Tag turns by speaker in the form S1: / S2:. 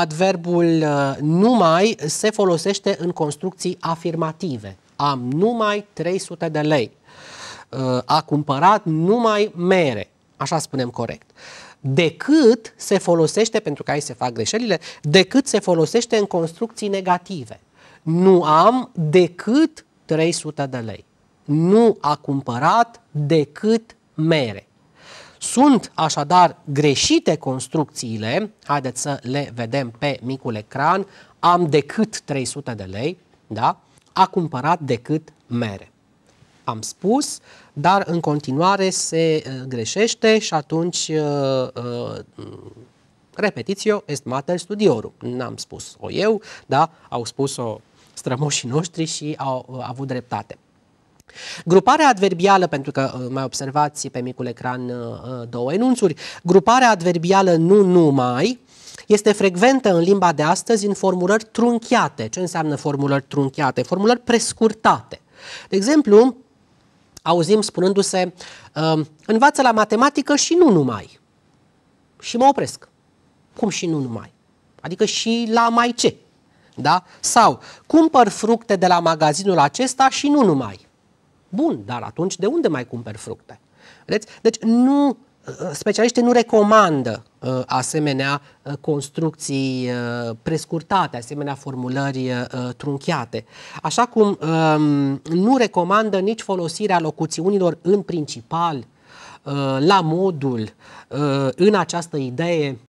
S1: adverbul uh, numai se folosește în construcții afirmative. Am numai 300 de lei. Uh, a cumpărat numai mere. Așa spunem corect. Decât se folosește, pentru că aici se fac greșelile, decât se folosește în construcții negative. Nu am decât 300 de lei. Nu a cumpărat decât mere. Sunt așadar greșite construcțiile, haideți să le vedem pe micul ecran, am decât 300 de lei, da? a cumpărat decât mere. Am spus, dar în continuare se uh, greșește și atunci uh, uh, repetițio est mater studiorum. N-am spus-o eu, da? au spus-o strămoșii noștri și au avut dreptate. Gruparea adverbială, pentru că uh, mai observați pe micul ecran uh, uh, două enunțuri, gruparea adverbială nu numai, este frecventă în limba de astăzi în formulări trunchiate. Ce înseamnă formulări trunchiate? Formulări prescurtate. De exemplu, auzim spunându-se, învață la matematică și nu numai. Și mă opresc. Cum și nu numai? Adică și la mai ce? Da? Sau, cumpăr fructe de la magazinul acesta și nu numai. Bun, dar atunci de unde mai cumperi fructe? Vedeți? Deci nu uh, specialiștii nu recomandă uh, asemenea uh, construcții prescurtate, asemenea formulări trunchiate. Așa cum um, nu recomandă nici folosirea locuțiunilor în principal, la modul, în această idee